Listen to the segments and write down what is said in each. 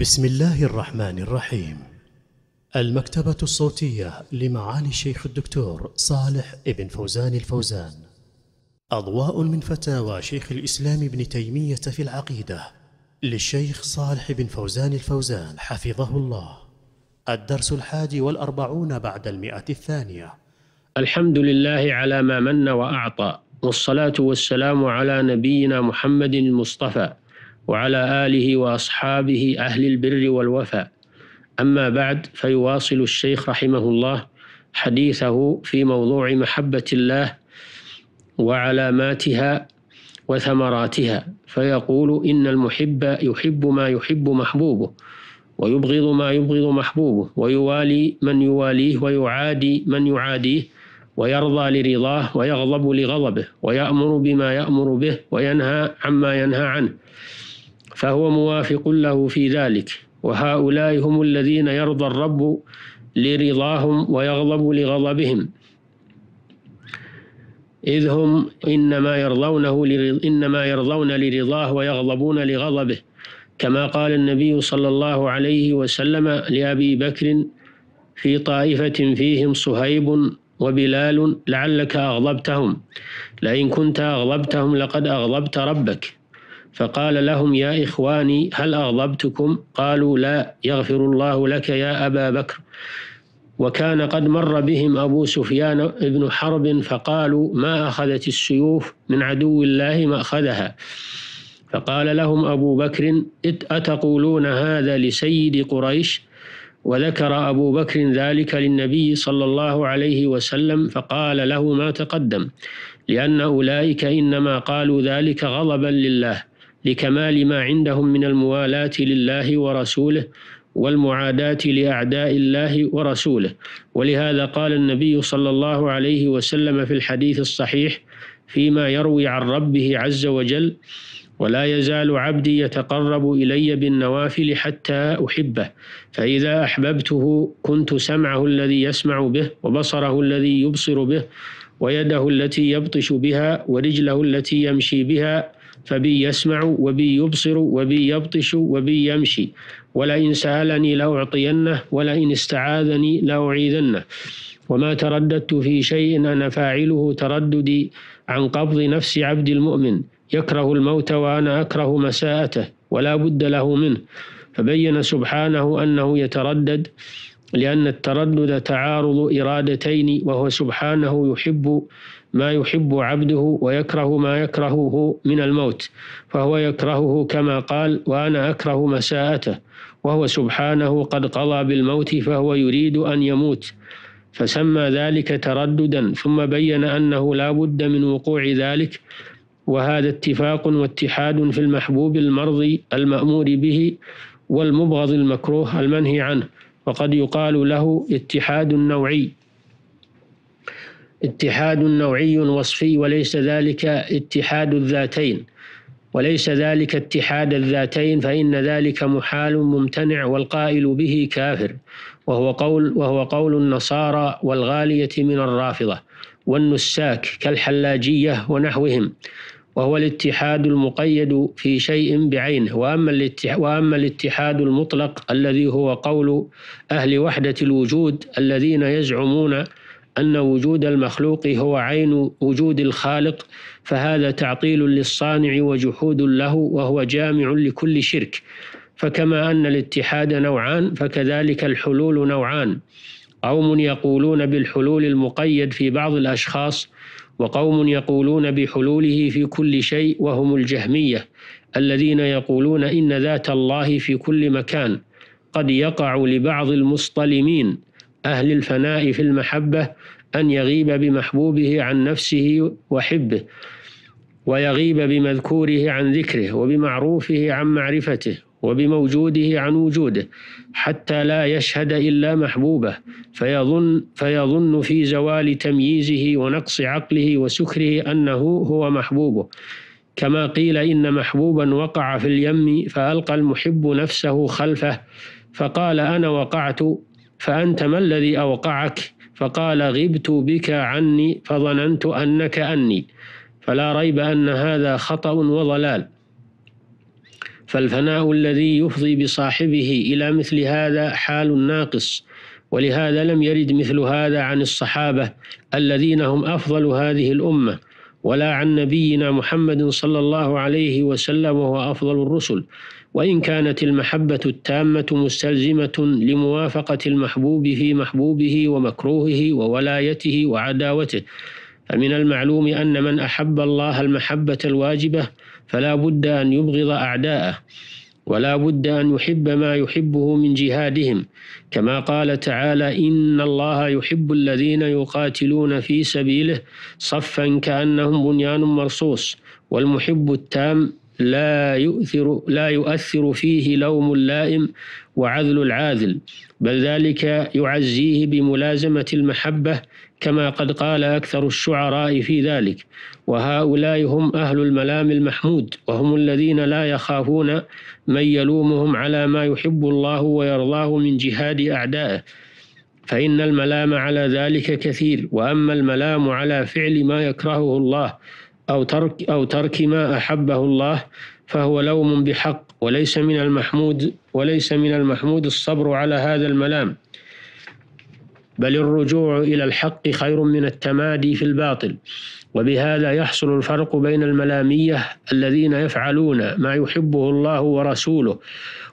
بسم الله الرحمن الرحيم المكتبة الصوتية لمعالي الشيخ الدكتور صالح ابن فوزان الفوزان أضواء من فتاوى شيخ الإسلام ابن تيمية في العقيدة للشيخ صالح بن فوزان الفوزان حفظه الله الدرس الحادي والأربعون بعد المئة الثانية الحمد لله على ما من وأعطى والصلاة والسلام على نبينا محمد المصطفى وعلى آله وأصحابه أهل البر والوفاء أما بعد فيواصل الشيخ رحمه الله حديثه في موضوع محبة الله وعلاماتها وثمراتها فيقول إن المحب يحب ما يحب محبوبه ويبغض ما يبغض محبوبه ويوالي من يواليه ويعادي من يعاديه ويرضى لرضاه ويغضب لغضبه ويأمر بما يأمر به وينهى عما ينهى عنه فهو موافق له في ذلك وهؤلاء هم الذين يرضى الرب لرضاهم ويغضب لغضبهم إذ هم إنما يرضونه لرض إنما يرضون لرضاه ويغضبون لغضبه كما قال النبي صلى الله عليه وسلم لأبي بكر في طائفة فيهم صهيب وبلال لعلك أغضبتهم لئن كنت أغضبتهم لقد أغضبت ربك فقال لهم يا إخواني هل أغضبتكم قالوا لا يغفر الله لك يا أبا بكر وكان قد مر بهم أبو سفيان بن حرب فقالوا ما أخذت السيوف من عدو الله مأخذها فقال لهم أبو بكر أتقولون هذا لسيد قريش وذكر أبو بكر ذلك للنبي صلى الله عليه وسلم فقال له ما تقدم لأن أولئك إنما قالوا ذلك غضبا لله لكمال ما عندهم من الموالاة لله ورسوله والمعاداة لأعداء الله ورسوله ولهذا قال النبي صلى الله عليه وسلم في الحديث الصحيح فيما يروي عن ربه عز وجل ولا يزال عبدي يتقرب إلي بالنوافل حتى أحبه فإذا أحببته كنت سمعه الذي يسمع به وبصره الذي يبصر به ويده التي يبطش بها ورجله التي يمشي بها فبي يسمع وبي يبصر وبي يبطش وبي يمشي ولئن سألني لأعطينه ولئن استعاذني لأعيذنه وما ترددت في شيء أنا فاعله ترددي عن قبض نفس عبد المؤمن يكره الموت وأنا أكره مساءته ولا بد له منه فبين سبحانه أنه يتردد لأن التردد تعارض إرادتين وهو سبحانه يحب ما يحب عبده ويكره ما يكرهه من الموت فهو يكرهه كما قال وأنا أكره مساءته وهو سبحانه قد قضى بالموت فهو يريد أن يموت فسمى ذلك ترددا ثم بين أنه لا بد من وقوع ذلك وهذا اتفاق واتحاد في المحبوب المرضي المأمور به والمبغض المكروه المنهي عنه وقد يقال له اتحاد نوعي اتحاد نوعي وصفي وليس ذلك اتحاد الذاتين وليس ذلك اتحاد الذاتين فإن ذلك محال ممتنع والقائل به كافر وهو قول وهو قول النصارى والغالية من الرافضة والنساك كالحلاجية ونحوهم وهو الاتحاد المقيد في شيء بعينه وأما, وأما الاتحاد المطلق الذي هو قول أهل وحدة الوجود الذين يزعمون أن وجود المخلوق هو عين وجود الخالق فهذا تعطيل للصانع وجحود له وهو جامع لكل شرك فكما أن الاتحاد نوعان فكذلك الحلول نوعان قوم يقولون بالحلول المقيد في بعض الأشخاص وقوم يقولون بحلوله في كل شيء وهم الجهمية الذين يقولون إن ذات الله في كل مكان قد يقع لبعض المصطلمين أهل الفناء في المحبة أن يغيب بمحبوبه عن نفسه وحبه ويغيب بمذكوره عن ذكره وبمعروفه عن معرفته وبموجوده عن وجوده حتى لا يشهد إلا محبوبه فيظن, فيظن في زوال تمييزه ونقص عقله وسكره أنه هو محبوبه كما قيل إن محبوبا وقع في اليم فألقى المحب نفسه خلفه فقال أنا وقعت فأنت ما الذي أوقعك فقال غبت بك عني فظننت أنك أني فلا ريب أن هذا خطأ وضلال فالفناء الذي يفضي بصاحبه إلى مثل هذا حال ناقص ولهذا لم يرد مثل هذا عن الصحابة الذين هم أفضل هذه الأمة ولا عن نبينا محمد صلى الله عليه وسلم وهو أفضل الرسل وإن كانت المحبة التامة مستلزمة لموافقة المحبوب في محبوبه ومكروهه وولايته وعداوته فمن المعلوم أن من أحب الله المحبة الواجبة فلا بد أن يبغض أعداءه ولا بد أن يحب ما يحبه من جهادهم كما قال تعالى إن الله يحب الذين يقاتلون في سبيله صفا كأنهم بنيان مرصوص والمحب التام لا يؤثر لا يؤثر فيه لوم اللائم وعذل العاذل بل ذلك يعزيه بملازمة المحبة كما قد قال أكثر الشعراء في ذلك وهؤلاء هم أهل الملام المحمود وهم الذين لا يخافون من يلومهم على ما يحب الله ويرضاه من جهاد أعدائه فإن الملام على ذلك كثير وأما الملام على فعل ما يكرهه الله أو ترك أو ترك ما أحبه الله فهو لوم بحق وليس من المحمود وليس من المحمود الصبر على هذا الملام بل الرجوع إلى الحق خير من التمادي في الباطل وبهذا يحصل الفرق بين الملامية الذين يفعلون ما يحبه الله ورسوله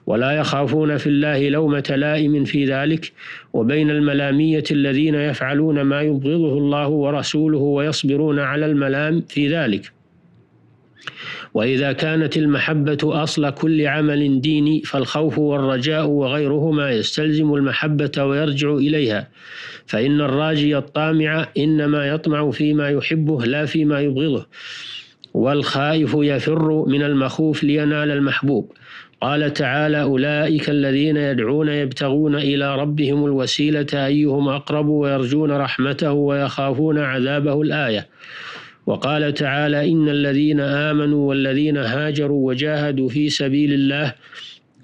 ولا يخافون في الله لومة لائم في ذلك وبين الملامية الذين يفعلون ما يبغضه الله ورسوله ويصبرون على الملام في ذلك وإذا كانت المحبة أصل كل عمل ديني فالخوف والرجاء وغيرهما يستلزم المحبة ويرجع إليها فإن الراجي الطامع إنما يطمع فيما يحبه لا فيما يبغضه والخائف يفر من المخوف لينال المحبوب قال تعالى أولئك الذين يدعون يبتغون إلى ربهم الوسيلة أيهم أقرب ويرجون رحمته ويخافون عذابه الآية وقال تعالى إن الذين آمنوا والذين هاجروا وجاهدوا في سبيل الله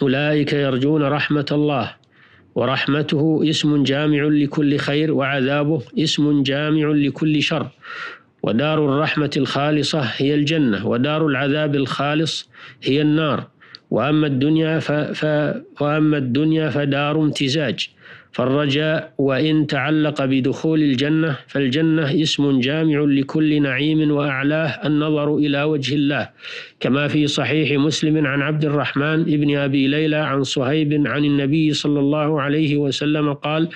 أولئك يرجون رحمة الله ورحمته اسم جامع لكل خير وعذابه اسم جامع لكل شر ودار الرحمة الخالصة هي الجنة ودار العذاب الخالص هي النار وأما الدنيا ف... ف... وأما الدنيا فدار امتزاج فالرجاء وإن تعلق بدخول الجنة فالجنة اسم جامع لكل نعيم وأعلاه النظر إلى وجه الله كما في صحيح مسلم عن عبد الرحمن ابن أبي ليلى عن صهيب عن النبي صلى الله عليه وسلم قال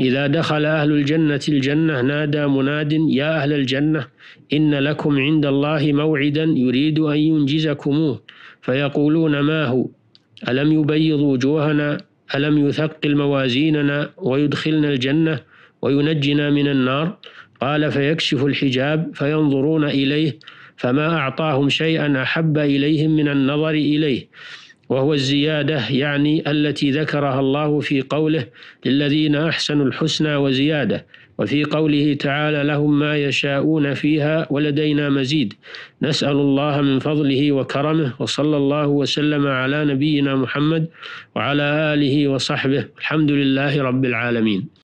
إذا دخل أهل الجنة الجنة نادى مناد يا أهل الجنة إن لكم عند الله موعدا يريد أن ينجزكموه فيقولون ما هو ألم يبيض وجوهنا ألم يثقل موازيننا ويدخلنا الجنة وينجنا من النار قال فيكشف الحجاب فينظرون إليه فما أعطاهم شيئا أحب إليهم من النظر إليه وهو الزيادة يعني التي ذكرها الله في قوله للذين أحسنوا الحسنى وزيادة وفي قوله تعالى لهم ما يشاءون فيها ولدينا مزيد نسأل الله من فضله وكرمه وصلى الله وسلم على نبينا محمد وعلى آله وصحبه الحمد لله رب العالمين